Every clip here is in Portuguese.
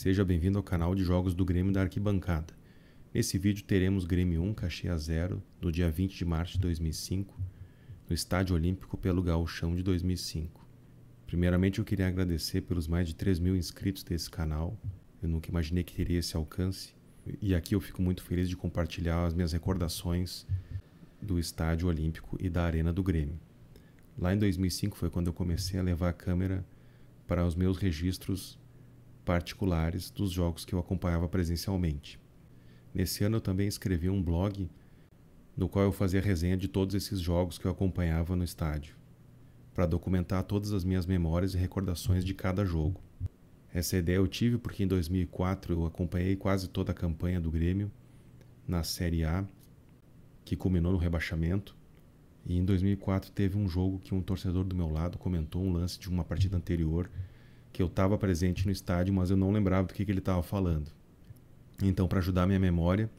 Seja bem-vindo ao canal de jogos do Grêmio da Arquibancada. Nesse vídeo teremos Grêmio 1 Caxias 0 no dia 20 de março de 2005, no Estádio Olímpico pelo Gauchão de 2005. Primeiramente eu queria agradecer pelos mais de 3 mil inscritos desse canal. Eu nunca imaginei que teria esse alcance. E aqui eu fico muito feliz de compartilhar as minhas recordações do Estádio Olímpico e da Arena do Grêmio. Lá em 2005 foi quando eu comecei a levar a câmera para os meus registros particulares dos jogos que eu acompanhava presencialmente. Nesse ano eu também escrevi um blog no qual eu fazia resenha de todos esses jogos que eu acompanhava no estádio, para documentar todas as minhas memórias e recordações de cada jogo. Essa ideia eu tive porque em 2004 eu acompanhei quase toda a campanha do Grêmio na Série A, que culminou no rebaixamento, e em 2004 teve um jogo que um torcedor do meu lado comentou um lance de uma partida anterior que eu estava presente no estádio, mas eu não lembrava do que, que ele estava falando. Então, para ajudar minha memória,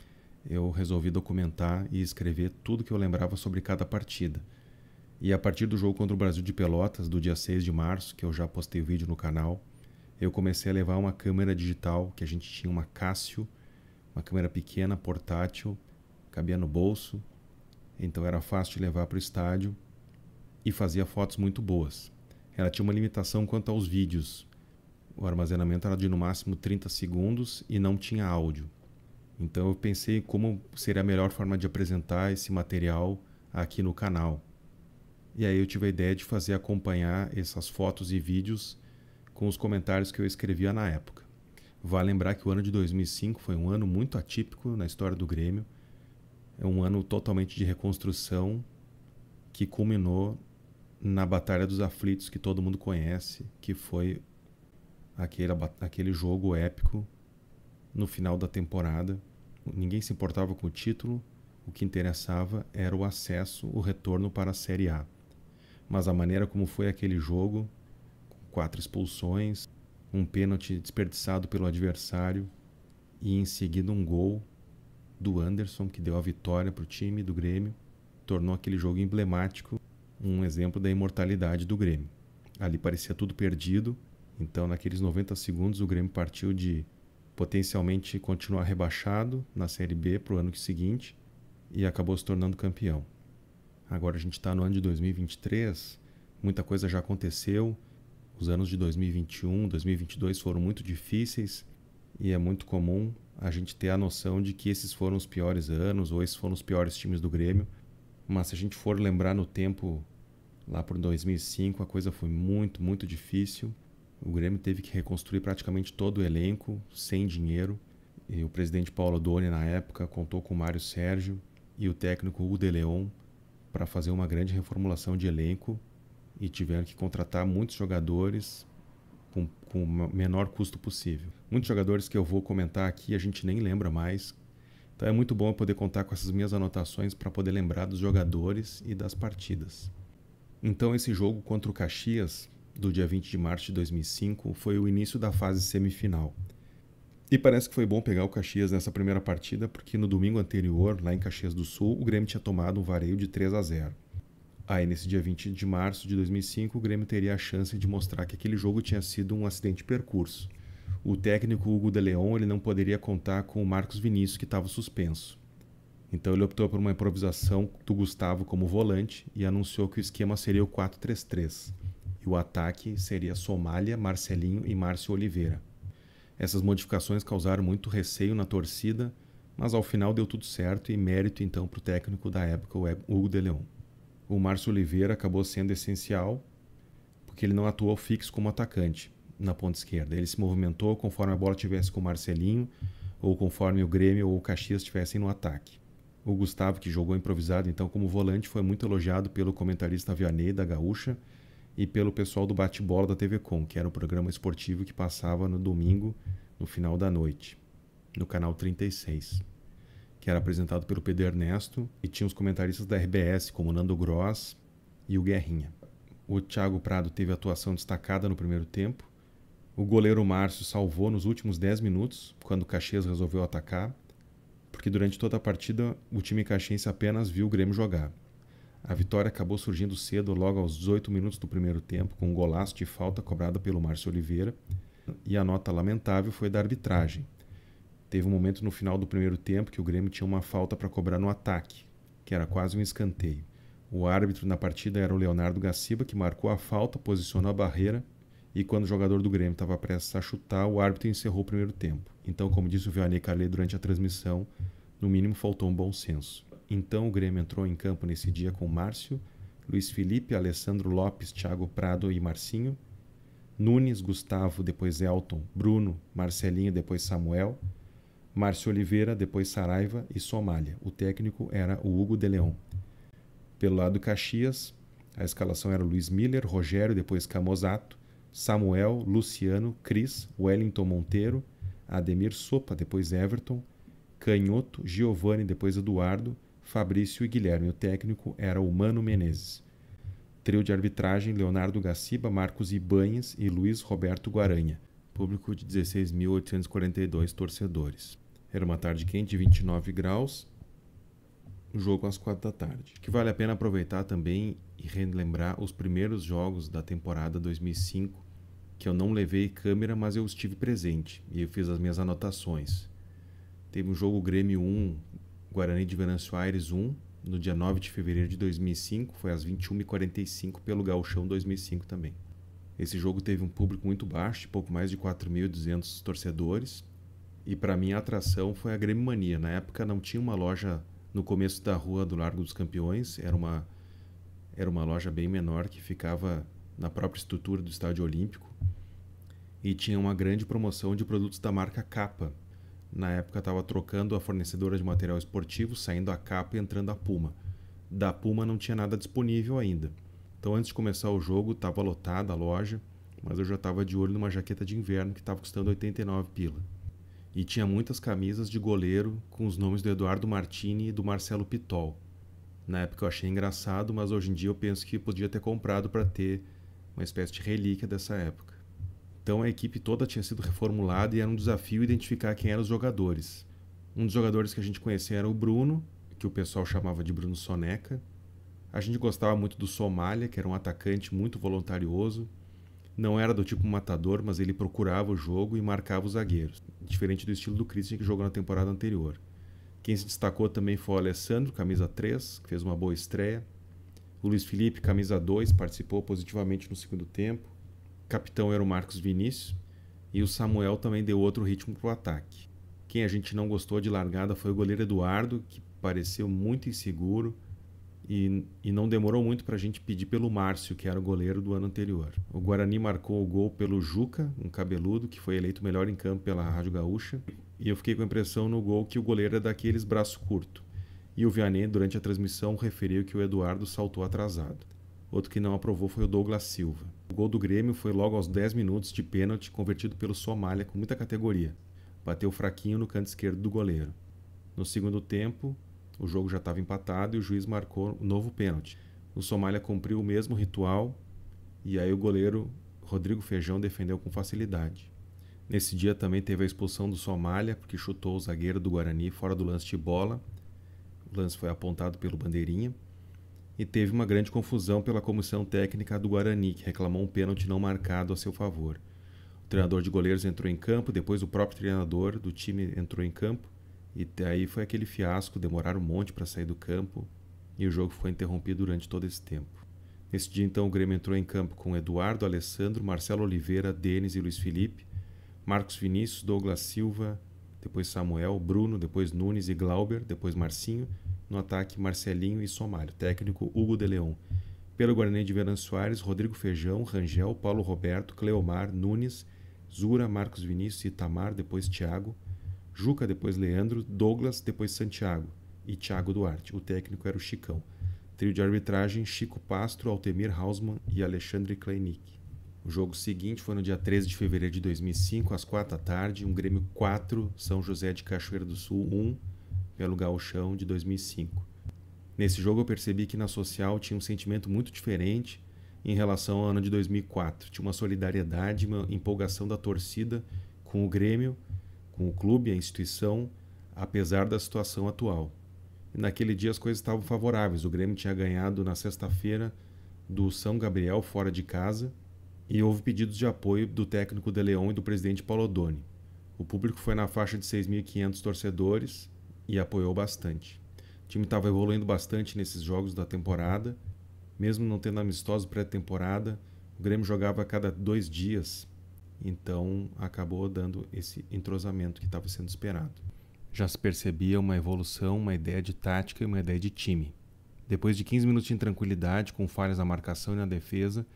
eu resolvi documentar e escrever tudo que eu lembrava sobre cada partida. E a partir do jogo contra o Brasil de Pelotas, do dia 6 de março, que eu já postei o vídeo no canal, eu comecei a levar uma câmera digital, que a gente tinha uma Cássio, uma câmera pequena, portátil, cabia no bolso, então era fácil de levar para o estádio e fazia fotos muito boas. Ela tinha uma limitação quanto aos vídeos, o armazenamento era de no máximo 30 segundos e não tinha áudio. Então eu pensei como seria a melhor forma de apresentar esse material aqui no canal. E aí eu tive a ideia de fazer acompanhar essas fotos e vídeos com os comentários que eu escrevia na época. Vale lembrar que o ano de 2005 foi um ano muito atípico na história do Grêmio. É um ano totalmente de reconstrução que culminou na Batalha dos Aflitos que todo mundo conhece, que foi aquele, aquele jogo épico no final da temporada. Ninguém se importava com o título, o que interessava era o acesso, o retorno para a Série A. Mas a maneira como foi aquele jogo, com quatro expulsões, um pênalti desperdiçado pelo adversário e em seguida um gol do Anderson que deu a vitória para o time do Grêmio, tornou aquele jogo emblemático, um exemplo da imortalidade do Grêmio. Ali parecia tudo perdido, então, naqueles 90 segundos, o Grêmio partiu de potencialmente continuar rebaixado na Série B para o ano seguinte e acabou se tornando campeão. Agora a gente está no ano de 2023, muita coisa já aconteceu. Os anos de 2021, 2022 foram muito difíceis e é muito comum a gente ter a noção de que esses foram os piores anos ou esses foram os piores times do Grêmio. Mas se a gente for lembrar no tempo lá por 2005, a coisa foi muito, muito difícil. O Grêmio teve que reconstruir praticamente todo o elenco, sem dinheiro. E o presidente Paulo Doni, na época, contou com o Mário Sérgio e o técnico Hugo Leon para fazer uma grande reformulação de elenco e tiveram que contratar muitos jogadores com, com, o menor custo possível. Muitos jogadores que eu vou comentar aqui a gente nem lembra mais. Então é muito bom poder contar com essas minhas anotações para poder lembrar dos jogadores e das partidas. Então esse jogo contra o Caxias do dia 20 de março de 2005 foi o início da fase semifinal. E parece que foi bom pegar o Caxias nessa primeira partida, porque no domingo anterior, lá em Caxias do Sul, o Grêmio tinha tomado um vareio de 3 a 0. Aí, nesse dia 20 de março de 2005, o Grêmio teria a chance de mostrar que aquele jogo tinha sido um acidente de percurso. O técnico Hugo de Leon ele não poderia contar com o Marcos Vinícius, que estava suspenso. Então ele optou por uma improvisação do Gustavo como volante e anunciou que o esquema seria o 4-3-3 e o ataque seria Somália, Marcelinho e Márcio Oliveira. Essas modificações causaram muito receio na torcida, mas ao final deu tudo certo e mérito então para o técnico da época, o Hugo de Leon. O Márcio Oliveira acabou sendo essencial porque ele não atuou fixo como atacante na ponta esquerda. Ele se movimentou conforme a bola tivesse com o Marcelinho ou conforme o Grêmio ou o Caxias estivessem no ataque. O Gustavo, que jogou improvisado então como volante, foi muito elogiado pelo comentarista Vianney da Gaúcha, e pelo pessoal do Bate-Bola da TV Com, que era o programa esportivo que passava no domingo, no final da noite, no canal 36, que era apresentado pelo Pedro Ernesto e tinha os comentaristas da RBS, como Nando Gross e o Guerrinha. O Thiago Prado teve atuação destacada no primeiro tempo. O goleiro Márcio salvou nos últimos 10 minutos, quando o Caxias resolveu atacar, porque durante toda a partida o time caxiense apenas viu o Grêmio jogar. A vitória acabou surgindo cedo, logo aos 18 minutos do primeiro tempo, com um golaço de falta cobrado pelo Márcio Oliveira. E a nota lamentável foi da arbitragem. Teve um momento no final do primeiro tempo que o Grêmio tinha uma falta para cobrar no ataque, que era quase um escanteio. O árbitro na partida era o Leonardo Gaciba, que marcou a falta, posicionou a barreira e quando o jogador do Grêmio estava prestes a chutar, o árbitro encerrou o primeiro tempo. Então, como disse o Vianney Carlet durante a transmissão, no mínimo faltou um bom senso. Então o Grêmio entrou em campo nesse dia com Márcio, Luiz Felipe, Alessandro Lopes, Thiago Prado e Marcinho, Nunes, Gustavo, depois Elton, Bruno, Marcelinho, depois Samuel, Márcio Oliveira, depois Saraiva e Somália. O técnico era o Hugo de Leon. Pelo lado Caxias, a escalação era Luiz Miller, Rogério, depois Camozato, Samuel, Luciano, Cris, Wellington Monteiro, Ademir Sopa, depois Everton, Canhoto, Giovanni, depois Eduardo, Fabrício e Guilherme. O técnico era o Mano Menezes. Trio de arbitragem: Leonardo Gaciba, Marcos Ibanhas e Luiz Roberto Guaranha. Público de 16.842 torcedores. Era uma tarde quente 29 graus. O jogo às quatro da tarde. Que vale a pena aproveitar também e relembrar os primeiros jogos da temporada 2005 que eu não levei câmera, mas eu estive presente e eu fiz as minhas anotações. Teve um jogo Grêmio 1, Guarani de Venâncio Aires 1, no dia 9 de fevereiro de 2005, foi às 21h45 pelo Gauchão 2005 também. Esse jogo teve um público muito baixo, de pouco mais de 4.200 torcedores, e para mim a atração foi a Grêmio Mania. Na época não tinha uma loja no começo da rua do Largo dos Campeões, era uma, era uma loja bem menor que ficava na própria estrutura do Estádio Olímpico, e tinha uma grande promoção de produtos da marca Capa, na época estava trocando a fornecedora de material esportivo, saindo a capa e entrando a Puma. Da Puma não tinha nada disponível ainda. Então antes de começar o jogo estava lotada a loja, mas eu já estava de olho numa jaqueta de inverno que estava custando 89 pila. E tinha muitas camisas de goleiro com os nomes do Eduardo Martini e do Marcelo Pitol. Na época eu achei engraçado, mas hoje em dia eu penso que podia ter comprado para ter uma espécie de relíquia dessa época. Então a equipe toda tinha sido reformulada e era um desafio identificar quem eram os jogadores. Um dos jogadores que a gente conhecia era o Bruno, que o pessoal chamava de Bruno Soneca. A gente gostava muito do Somália, que era um atacante muito voluntarioso. Não era do tipo matador, mas ele procurava o jogo e marcava os zagueiros, diferente do estilo do Christian que jogou na temporada anterior. Quem se destacou também foi o Alessandro, camisa 3, que fez uma boa estreia. O Luiz Felipe, camisa 2, participou positivamente no segundo tempo capitão era o Marcos Vinícius e o Samuel também deu outro ritmo para o ataque. Quem a gente não gostou de largada foi o goleiro Eduardo, que pareceu muito inseguro e, e não demorou muito para a gente pedir pelo Márcio, que era o goleiro do ano anterior. O Guarani marcou o gol pelo Juca, um cabeludo, que foi eleito melhor em campo pela Rádio Gaúcha, e eu fiquei com a impressão no gol que o goleiro é daqueles braço curto. E o Vianney, durante a transmissão, referiu que o Eduardo saltou atrasado. Outro que não aprovou foi o Douglas Silva. O gol do Grêmio foi logo aos 10 minutos de pênalti, convertido pelo Somália com muita categoria. Bateu fraquinho no canto esquerdo do goleiro. No segundo tempo, o jogo já estava empatado e o juiz marcou um novo pênalti. O Somália cumpriu o mesmo ritual e aí o goleiro Rodrigo Feijão defendeu com facilidade. Nesse dia também teve a expulsão do Somália, porque chutou o zagueiro do Guarani fora do lance de bola. O lance foi apontado pelo Bandeirinha e teve uma grande confusão pela comissão técnica do Guarani, que reclamou um pênalti não marcado a seu favor. O treinador de goleiros entrou em campo, depois o próprio treinador do time entrou em campo, e aí foi aquele fiasco, demoraram um monte para sair do campo, e o jogo foi interrompido durante todo esse tempo. Nesse dia, então, o Grêmio entrou em campo com Eduardo, Alessandro, Marcelo Oliveira, Denis e Luiz Felipe, Marcos Vinícius, Douglas Silva, depois Samuel, Bruno, depois Nunes e Glauber, depois Marcinho, no ataque, Marcelinho e Somário. Técnico, Hugo de Leon. Pelo Guarani de Veran Soares, Rodrigo Feijão, Rangel, Paulo Roberto, Cleomar, Nunes, Zura, Marcos Vinícius, Itamar, depois Thiago, Juca, depois Leandro, Douglas, depois Santiago e Thiago Duarte. O técnico era o Chicão. Trio de arbitragem: Chico Pastro, Altemir Hausmann e Alexandre Kleinik. O jogo seguinte foi no dia 13 de fevereiro de 2005, às 4 da tarde, um Grêmio 4, São José de Cachoeira do Sul 1, alugar o chão de 2005. Nesse jogo eu percebi que na social tinha um sentimento muito diferente em relação ao ano de 2004. Tinha uma solidariedade, uma empolgação da torcida com o Grêmio, com o clube, a instituição, apesar da situação atual. E naquele dia as coisas estavam favoráveis. O Grêmio tinha ganhado na sexta-feira do São Gabriel fora de casa e houve pedidos de apoio do técnico De Leon e do presidente Paulo Doni. O público foi na faixa de 6.500 torcedores e apoiou bastante. O time estava evoluindo bastante nesses jogos da temporada, mesmo não tendo amistoso pré-temporada, o Grêmio jogava a cada dois dias, então acabou dando esse entrosamento que estava sendo esperado. Já se percebia uma evolução, uma ideia de tática e uma ideia de time. Depois de 15 minutos de tranquilidade, com falhas na marcação e na defesa,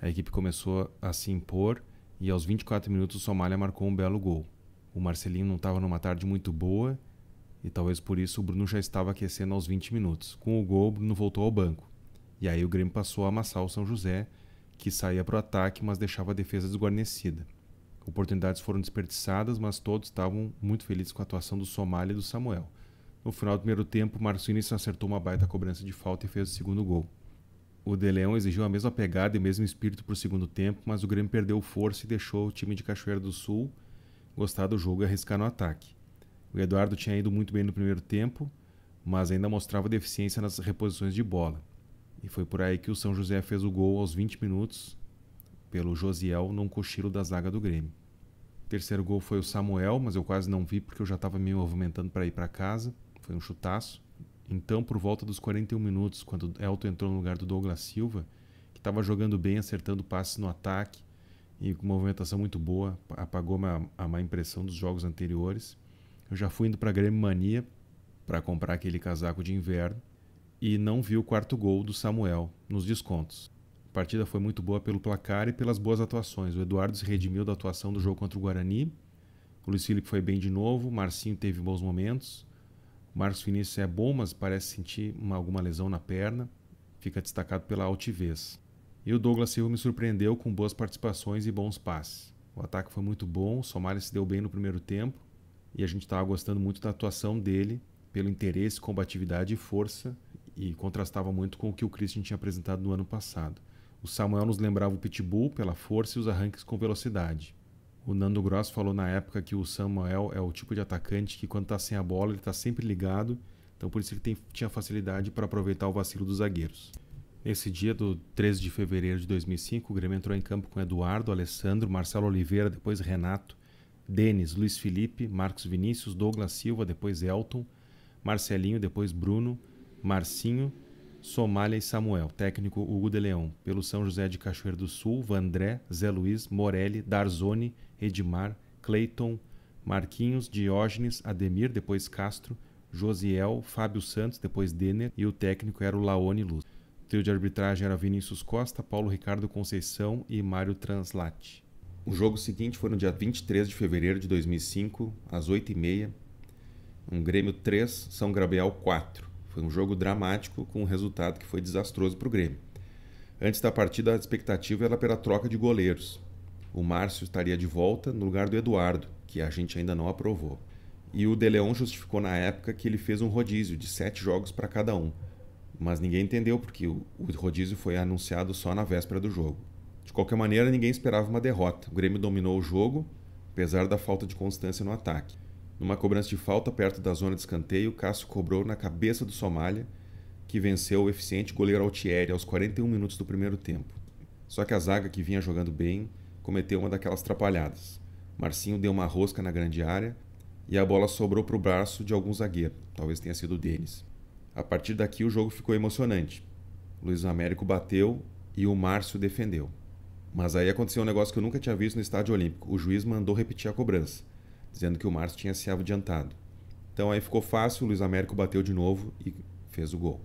a equipe começou a se impor e aos 24 minutos o Somália marcou um belo gol. O Marcelinho não estava numa tarde muito boa e talvez por isso o Bruno já estava aquecendo aos 20 minutos. Com o gol, o Bruno voltou ao banco. E aí o Grêmio passou a amassar o São José, que saía para o ataque, mas deixava a defesa desguarnecida. Oportunidades foram desperdiçadas, mas todos estavam muito felizes com a atuação do Somália e do Samuel. No final do primeiro tempo, Marcinho acertou uma baita cobrança de falta e fez o segundo gol. O De exigiu a mesma pegada e mesmo espírito para o segundo tempo, mas o Grêmio perdeu força e deixou o time de Cachoeira do Sul gostar do jogo e arriscar no ataque. O Eduardo tinha ido muito bem no primeiro tempo, mas ainda mostrava deficiência nas reposições de bola. E foi por aí que o São José fez o gol aos 20 minutos pelo Josiel num cochilo da zaga do Grêmio. O terceiro gol foi o Samuel, mas eu quase não vi porque eu já estava me movimentando para ir para casa. Foi um chutaço. Então, por volta dos 41 minutos, quando Elton entrou no lugar do Douglas Silva, que estava jogando bem, acertando passes no ataque e com movimentação muito boa, apagou a má impressão dos jogos anteriores. Eu já fui indo para a Grêmio Mania para comprar aquele casaco de inverno e não vi o quarto gol do Samuel nos descontos. A partida foi muito boa pelo placar e pelas boas atuações. O Eduardo se redimiu da atuação do jogo contra o Guarani. O Luiz Felipe foi bem de novo. O Marcinho teve bons momentos. O Marcos Vinícius é bom, mas parece sentir uma, alguma lesão na perna. Fica destacado pela altivez. E o Douglas Silva me surpreendeu com boas participações e bons passes. O ataque foi muito bom, o Somália se deu bem no primeiro tempo. E a gente estava tá gostando muito da atuação dele, pelo interesse, combatividade e força, e contrastava muito com o que o Christian tinha apresentado no ano passado. O Samuel nos lembrava o Pitbull pela força e os arranques com velocidade. O Nando Gross falou na época que o Samuel é o tipo de atacante que quando está sem a bola ele está sempre ligado, então por isso ele tem, tinha facilidade para aproveitar o vacilo dos zagueiros. Nesse dia do 13 de fevereiro de 2005, o Grêmio entrou em campo com Eduardo, Alessandro, Marcelo Oliveira, depois Renato, Denis, Luiz Felipe, Marcos Vinícius, Douglas Silva, depois Elton, Marcelinho, depois Bruno, Marcinho, Somália e Samuel, técnico Hugo de Leão, pelo São José de Cachoeiro do Sul, Vandré, Zé Luiz, Morelli, Darzoni, Edmar, Cleiton, Marquinhos, Diógenes, Ademir, depois Castro, Josiel, Fábio Santos, depois Denner e o técnico era o Laone Luz. O trio de arbitragem era Vinícius Costa, Paulo Ricardo Conceição e Mário Translate. O jogo seguinte foi no dia 23 de fevereiro de 2005, às 8h30, um Grêmio 3, São Gabriel 4. Foi um jogo dramático com um resultado que foi desastroso para o Grêmio. Antes da partida, a expectativa era pela troca de goleiros. O Márcio estaria de volta no lugar do Eduardo, que a gente ainda não aprovou. E o De Leon justificou na época que ele fez um rodízio de sete jogos para cada um. Mas ninguém entendeu porque o rodízio foi anunciado só na véspera do jogo. De qualquer maneira, ninguém esperava uma derrota. O Grêmio dominou o jogo, apesar da falta de constância no ataque. Numa cobrança de falta perto da zona de escanteio, Cássio cobrou na cabeça do Somália, que venceu o eficiente goleiro Altieri aos 41 minutos do primeiro tempo. Só que a zaga, que vinha jogando bem, cometeu uma daquelas atrapalhadas. Marcinho deu uma rosca na grande área e a bola sobrou para o braço de algum zagueiro, talvez tenha sido o Denis. A partir daqui o jogo ficou emocionante. Luiz Américo bateu e o Márcio defendeu. Mas aí aconteceu um negócio que eu nunca tinha visto no estádio olímpico. O juiz mandou repetir a cobrança, dizendo que o Márcio tinha se adiantado. Então aí ficou fácil, o Luiz Américo bateu de novo e fez o gol.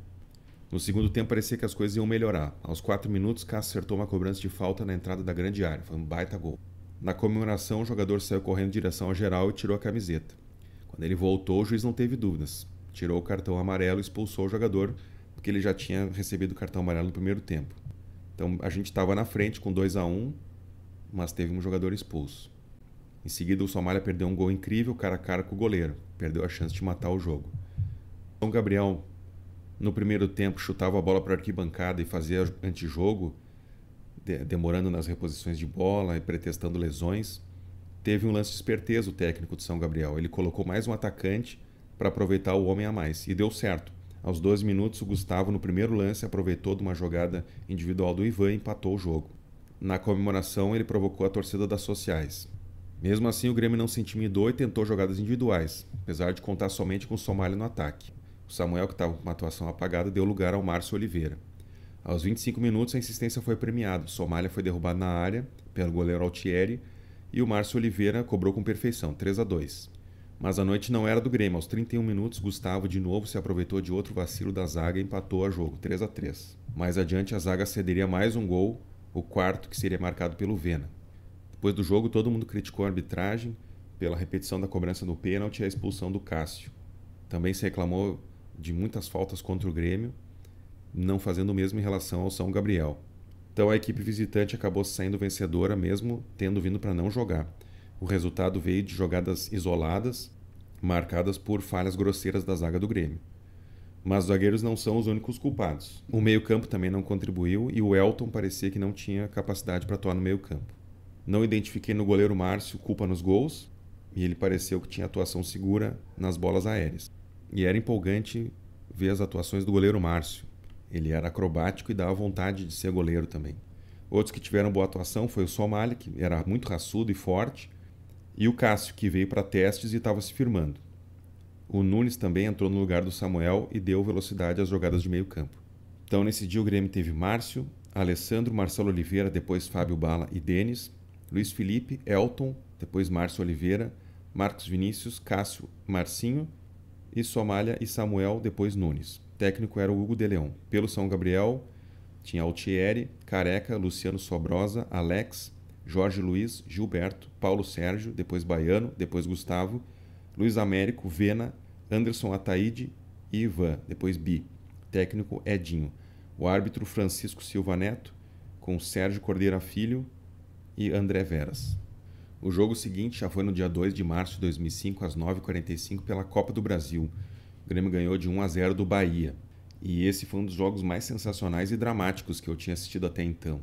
No segundo tempo parecia que as coisas iam melhorar. Aos 4 minutos, Cássio acertou uma cobrança de falta na entrada da grande área. Foi um baita gol. Na comemoração, o jogador saiu correndo em direção ao geral e tirou a camiseta. Quando ele voltou, o juiz não teve dúvidas. Tirou o cartão amarelo e expulsou o jogador, porque ele já tinha recebido o cartão amarelo no primeiro tempo. Então a gente estava na frente com 2 a 1 um, mas teve um jogador expulso. Em seguida, o Somália perdeu um gol incrível cara a cara com o goleiro. Perdeu a chance de matar o jogo. São então, Gabriel, no primeiro tempo, chutava a bola para a arquibancada e fazia antijogo, de demorando nas reposições de bola e pretextando lesões. Teve um lance de esperteza o técnico de São Gabriel. Ele colocou mais um atacante para aproveitar o homem a mais. E deu certo. Aos 12 minutos, o Gustavo, no primeiro lance, aproveitou de uma jogada individual do Ivan e empatou o jogo. Na comemoração, ele provocou a torcida das sociais. Mesmo assim, o Grêmio não se intimidou e tentou jogadas individuais, apesar de contar somente com o Somália no ataque. O Samuel, que estava tá com uma atuação apagada, deu lugar ao Márcio Oliveira. Aos 25 minutos, a insistência foi premiada. O Somália foi derrubado na área pelo goleiro Altieri e o Márcio Oliveira cobrou com perfeição, 3 a 2. Mas a noite não era do Grêmio. Aos 31 minutos, Gustavo de novo se aproveitou de outro vacilo da zaga e empatou a jogo, 3 a 3 Mais adiante, a zaga cederia mais um gol, o quarto que seria marcado pelo Vena. Depois do jogo, todo mundo criticou a arbitragem pela repetição da cobrança do pênalti e a expulsão do Cássio. Também se reclamou de muitas faltas contra o Grêmio, não fazendo o mesmo em relação ao São Gabriel. Então a equipe visitante acabou saindo vencedora mesmo tendo vindo para não jogar. O resultado veio de jogadas isoladas, marcadas por falhas grosseiras da zaga do Grêmio. Mas os zagueiros não são os únicos culpados. O meio-campo também não contribuiu e o Elton parecia que não tinha capacidade para atuar no meio-campo. Não identifiquei no goleiro Márcio culpa nos gols e ele pareceu que tinha atuação segura nas bolas aéreas. E era empolgante ver as atuações do goleiro Márcio. Ele era acrobático e dava vontade de ser goleiro também. Outros que tiveram boa atuação foi o Somali que era muito raçudo e forte, e o Cássio, que veio para testes e estava se firmando. O Nunes também entrou no lugar do Samuel e deu velocidade às jogadas de meio campo. Então, nesse dia, o Grêmio teve Márcio, Alessandro, Marcelo Oliveira, depois Fábio Bala e Denis, Luiz Felipe, Elton, depois Márcio Oliveira, Marcos Vinícius, Cássio, Marcinho e Somália e Samuel, depois Nunes. O técnico era o Hugo de Leão. Pelo São Gabriel, tinha Altieri, Careca, Luciano Sobrosa, Alex, Jorge Luiz, Gilberto, Paulo Sérgio, depois Baiano, depois Gustavo, Luiz Américo, Vena, Anderson Ataíde e Ivan, depois Bi. Técnico Edinho. O árbitro Francisco Silva Neto, com Sérgio Cordeira Filho e André Veras. O jogo seguinte já foi no dia 2 de março de 2005, às 9h45, pela Copa do Brasil. O Grêmio ganhou de 1 a 0 do Bahia. E esse foi um dos jogos mais sensacionais e dramáticos que eu tinha assistido até então.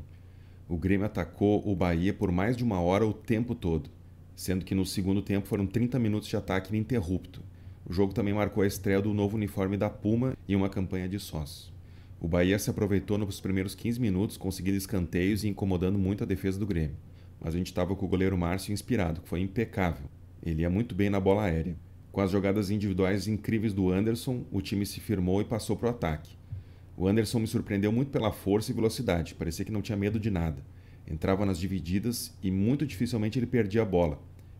O Grêmio atacou o Bahia por mais de uma hora o tempo todo, sendo que no segundo tempo foram 30 minutos de ataque ininterrupto. O jogo também marcou a estreia do novo uniforme da Puma e uma campanha de sós. O Bahia se aproveitou nos primeiros 15 minutos, conseguindo escanteios e incomodando muito a defesa do Grêmio. Mas a gente estava com o goleiro Márcio inspirado, que foi impecável. Ele ia muito bem na bola aérea. Com as jogadas individuais incríveis do Anderson, o time se firmou e passou para o ataque. O Anderson me surpreendeu muito pela força e velocidade, parecia que não tinha medo de nada. Entrava nas divididas e muito dificilmente ele perdia a bola,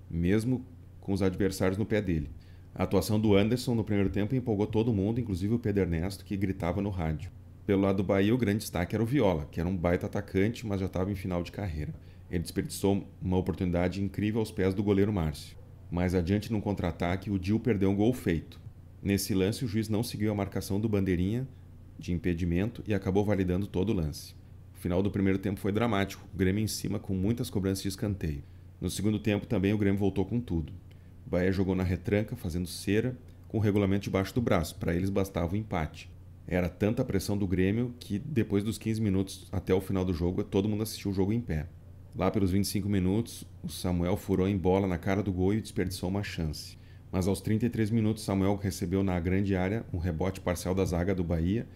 mesmo com os adversários no pé dele. A atuação do Anderson no primeiro tempo empolgou todo mundo, inclusive o Pedro Ernesto, que gritava no rádio. Pelo lado do Bahia, o grande destaque era o Viola, que era um baita atacante, mas já estava em final de carreira. Ele desperdiçou uma oportunidade incrível aos pés do goleiro Márcio. Mais adiante, num contra-ataque, o Dil perdeu um gol feito. Nesse lance, o juiz não seguiu a marcação do Bandeirinha de impedimento e acabou validando todo o lance. O final do primeiro tempo foi dramático, o Grêmio em cima com muitas cobranças de escanteio. No segundo tempo também o Grêmio voltou com tudo. O Bahia jogou na retranca, fazendo cera, com o regulamento debaixo do braço, para eles bastava o empate. Era tanta a pressão do Grêmio que depois dos 15 minutos até o final do jogo, todo mundo assistiu o jogo em pé. Lá pelos 25 minutos, o Samuel furou em bola na cara do gol e desperdiçou uma chance. Mas aos 33 minutos, Samuel recebeu na grande área um rebote parcial da zaga do Bahia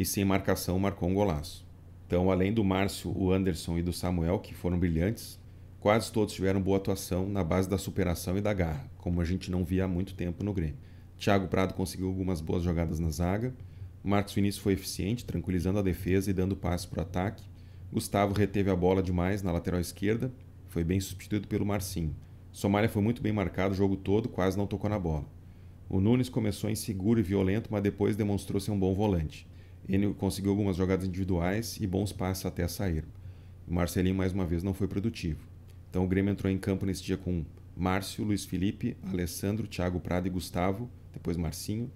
e sem marcação marcou um golaço. Então, além do Márcio, o Anderson e do Samuel, que foram brilhantes, quase todos tiveram boa atuação na base da superação e da garra, como a gente não via há muito tempo no Grêmio. Thiago Prado conseguiu algumas boas jogadas na zaga, Marcos Vinícius foi eficiente, tranquilizando a defesa e dando passe para o ataque. Gustavo reteve a bola demais na lateral esquerda, foi bem substituído pelo Marcinho. Somália foi muito bem marcado o jogo todo, quase não tocou na bola. O Nunes começou inseguro e violento, mas depois demonstrou ser um bom volante. Enio conseguiu algumas jogadas individuais e bons passes até sair. Marcelinho, mais uma vez, não foi produtivo. Então o Grêmio entrou em campo nesse dia com Márcio, Luiz Felipe, Alessandro, Thiago Prado e Gustavo, depois Marcinho,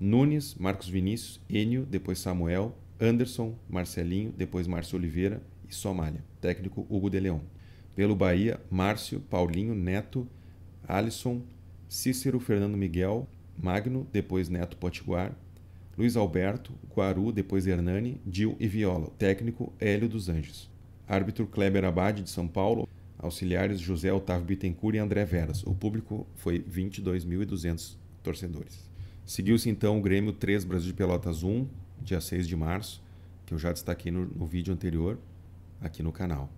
Nunes, Marcos Vinícius, Enio, depois Samuel, Anderson, Marcelinho, depois Márcio Oliveira e Somália, técnico Hugo de Leon. Pelo Bahia, Márcio, Paulinho, Neto, Alisson, Cícero, Fernando Miguel, Magno, depois Neto Potiguar, Luiz Alberto, Guaru, depois Hernani, Dil e Viola. Técnico, Hélio dos Anjos. Árbitro Kleber Abade, de São Paulo. Auxiliares José Otávio Bittencourt e André Veras. O público foi 22.200 torcedores. Seguiu-se então o Grêmio 3 Brasil de Pelotas 1, dia 6 de março, que eu já destaquei no, no vídeo anterior aqui no canal.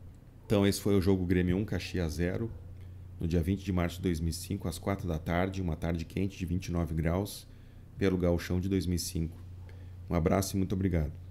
Então esse foi o jogo Grêmio 1 Caxias 0, no dia 20 de março de 2005, às 4 da tarde, uma tarde quente de 29 graus pelo Gauchão de 2005. Um abraço e muito obrigado.